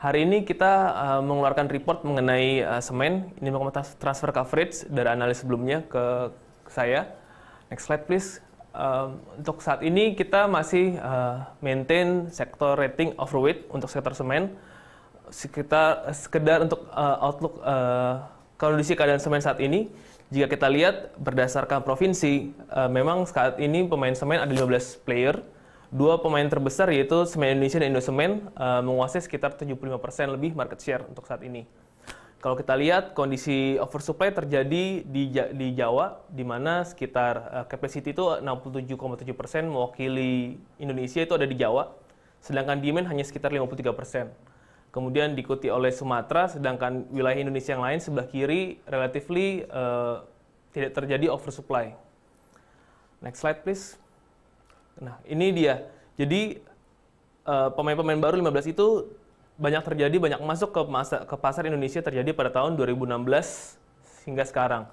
Hari ini kita uh, mengeluarkan report mengenai uh, semen, ini transfer coverage dari analis sebelumnya ke, ke saya. Next slide please. Uh, untuk saat ini kita masih uh, maintain sektor rating overweight untuk sektor semen. Kita sekedar untuk uh, outlook uh, kondisi keadaan semen saat ini, jika kita lihat berdasarkan provinsi, uh, memang saat ini pemain semen ada 15 player dua pemain terbesar yaitu Semen Indonesia dan Indosemen uh, menguasai sekitar 75% lebih market share untuk saat ini. Kalau kita lihat kondisi oversupply terjadi di di Jawa di mana sekitar uh, capacity itu 67,7% mewakili Indonesia itu ada di Jawa, sedangkan demand hanya sekitar 53%. Kemudian diikuti oleh Sumatera sedangkan wilayah Indonesia yang lain sebelah kiri relatively uh, tidak terjadi oversupply. Next slide please. Nah, ini dia. Jadi eh, pemain-pemain uh, baru 15 itu banyak terjadi, banyak masuk ke masa, ke pasar Indonesia terjadi pada tahun 2016 hingga sekarang.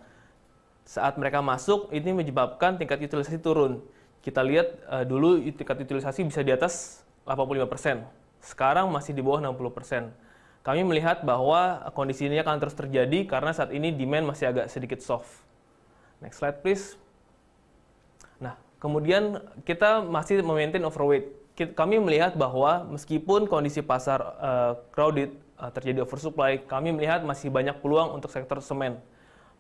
Saat mereka masuk, ini menyebabkan tingkat utilisasi turun. Kita lihat uh, dulu tingkat utilisasi bisa di atas 85%. Sekarang masih di bawah 60%. Kami melihat bahwa kondisi ini akan terus terjadi karena saat ini demand masih agak sedikit soft. Next slide please. Kemudian kita masih memaintain overweight. Kami melihat bahwa meskipun kondisi pasar uh, crowded, uh, terjadi oversupply, kami melihat masih banyak peluang untuk sektor semen.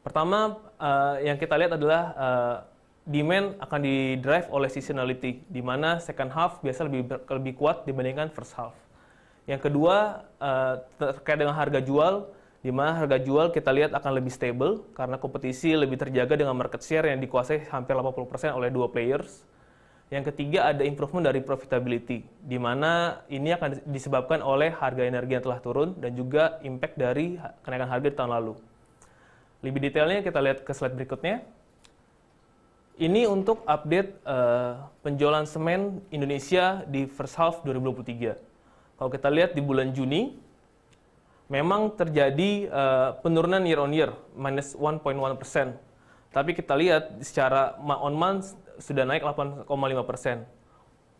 Pertama, uh, yang kita lihat adalah uh, demand akan di-drive oleh seasonality, di mana second half biasa lebih lebih kuat dibandingkan first half. Yang kedua, uh, terkait dengan harga jual, di mana harga jual kita lihat akan lebih stable karena kompetisi lebih terjaga dengan market share yang dikuasai hampir 80% oleh dua players. Yang ketiga ada improvement dari profitability, di mana ini akan disebabkan oleh harga energi yang telah turun dan juga impact dari kenaikan harga di tahun lalu. Lebih detailnya kita lihat ke slide berikutnya. Ini untuk update uh, penjualan semen Indonesia di first half 2023. Kalau kita lihat di bulan Juni, memang terjadi uh, penurunan year on year minus 1.1 persen. Tapi kita lihat secara month on month sudah naik 8,5 persen.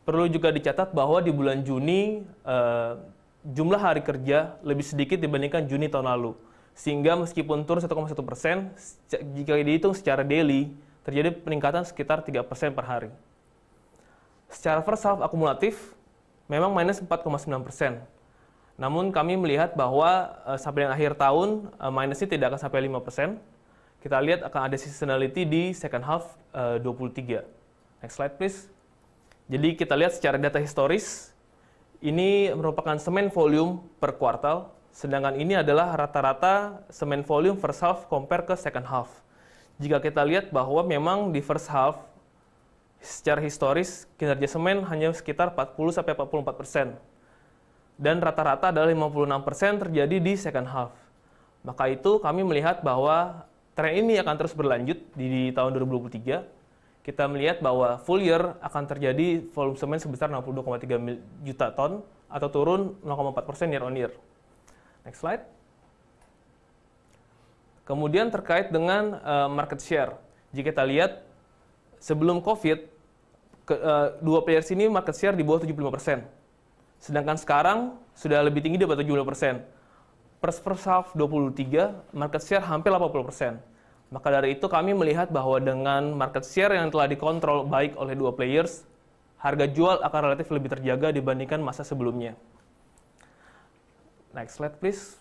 Perlu juga dicatat bahwa di bulan Juni uh, jumlah hari kerja lebih sedikit dibandingkan Juni tahun lalu. Sehingga meskipun turun 1,1 persen, jika dihitung secara daily, terjadi peningkatan sekitar 3 persen per hari. Secara first half akumulatif, memang minus 4,9 persen namun kami melihat bahwa uh, sampai dengan akhir tahun uh, minusnya tidak akan sampai 5%. Kita lihat akan ada seasonality di second half eh, uh, 23. Next slide please. Jadi kita lihat secara data historis ini merupakan semen volume per kuartal, sedangkan ini adalah rata-rata semen volume first half compare ke second half. Jika kita lihat bahwa memang di first half secara historis kinerja semen hanya sekitar 40 sampai 44 persen dan rata-rata adalah 56% terjadi di second half. Maka itu kami melihat bahwa tren ini akan terus berlanjut di, tahun 2023. Kita melihat bahwa full year akan terjadi volume semen sebesar 62,3 juta ton atau turun 0,4% year on year. Next slide. Kemudian terkait dengan eh, market share. Jika kita lihat sebelum COVID, ke, uh, dua players ini market share di bawah 75%. persen. Sedangkan sekarang sudah lebih tinggi dapat 70%. Pers per half 23, market share hampir 80%. Maka dari itu kami melihat bahwa dengan market share yang telah dikontrol baik oleh dua players, harga jual akan relatif lebih terjaga dibandingkan masa sebelumnya. Next slide please.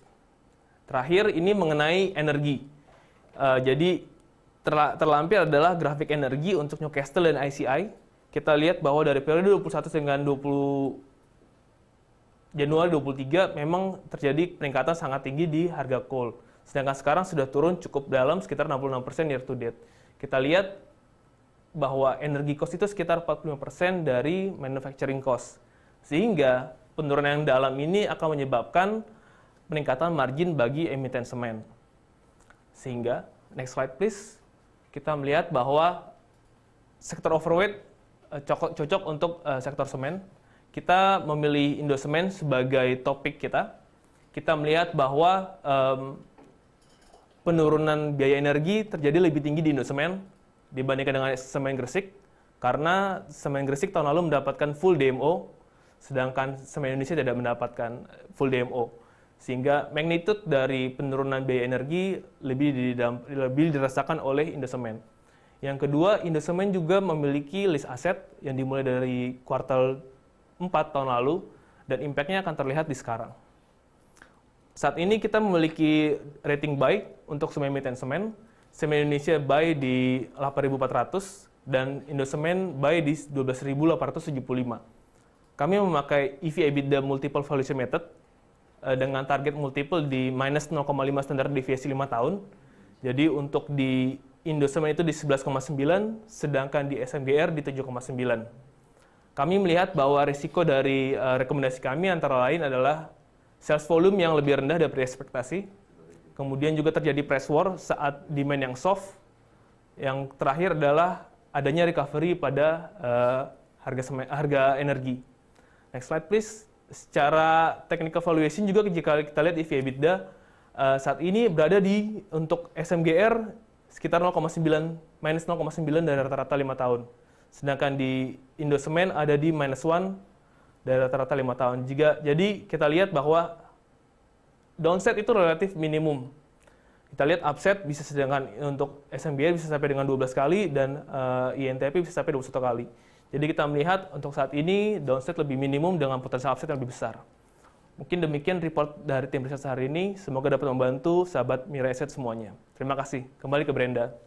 Terakhir ini mengenai energi. Uh, jadi terlampir adalah grafik energi untuk Newcastle dan ICI. Kita lihat bahwa dari periode 21 dengan 20 Januari 23 memang terjadi peningkatan sangat tinggi di harga coal. Sedangkan sekarang sudah turun cukup dalam sekitar 66% year to date. Kita lihat bahwa energi cost itu sekitar 45% dari manufacturing cost. Sehingga penurunan yang dalam ini akan menyebabkan peningkatan margin bagi emiten semen. Sehingga, next slide please, kita melihat bahwa sektor overweight eh, cocok, cocok untuk eh, sektor semen kita memilih Indosemen sebagai topik kita. Kita melihat bahwa um, penurunan biaya energi terjadi lebih tinggi di Indosemen dibandingkan dengan semen Gresik karena semen Gresik tahun lalu mendapatkan full DMO sedangkan semen Indonesia tidak mendapatkan eh, full DMO sehingga magnitude dari penurunan biaya energi lebih lebih dirasakan oleh Indosemen. Yang kedua, Indosemen juga memiliki list aset yang dimulai dari kuartal 4 tahun lalu, dan impactnya akan terlihat di sekarang. Saat ini kita memiliki rating baik untuk semen dan semen, semen Indonesia baik di 8.400 dan Indosemen baik di 12.875. Kami memakai EV EBITDA Multiple Valuation Method eh, dengan target multiple di minus 0,5 standar deviasi 5 tahun. Jadi untuk di Indosemen itu di 11,9, sedangkan di SMGR di 7,9 kami melihat bahwa risiko dari uh, rekomendasi kami antara lain adalah sales volume yang lebih rendah dari ekspektasi, kemudian juga terjadi price war saat demand yang soft, yang terakhir adalah adanya recovery pada uh, harga harga energi. Next slide please. Secara technical valuation juga jika kita lihat EV EBITDA uh, saat ini berada di untuk SMGR sekitar 0,9 minus 0,9 dari rata-rata 5 tahun. Sedangkan di Indosemen ada di minus 1 dari rata-rata 5 tahun. Jika, jadi kita lihat bahwa downset itu relatif minimum. Kita lihat upset bisa sedangkan untuk SMBR bisa sampai dengan 12 kali dan uh, eh, INTP bisa sampai 21 kali. Jadi kita melihat untuk saat ini downset lebih minimum dengan potensi upset yang lebih besar. Mungkin demikian report dari tim riset hari ini. Semoga dapat membantu sahabat Mira Asset semuanya. Terima kasih. Kembali ke Brenda.